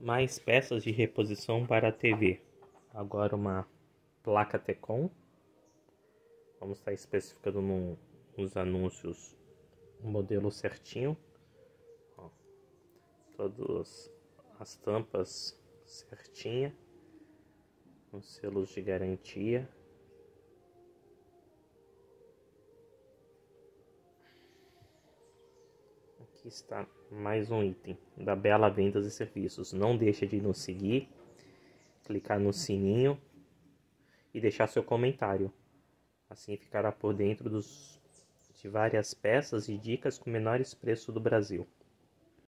mais peças de reposição para a TV. Agora uma placa Tecom. Vamos estar especificando no, nos anúncios o modelo certinho. Ó, todas as tampas certinha, os selos de garantia. Aqui está mais um item da Bela Vendas e Serviços. Não deixa de nos seguir, clicar no sininho e deixar seu comentário. Assim ficará por dentro dos, de várias peças e dicas com menores preços do Brasil.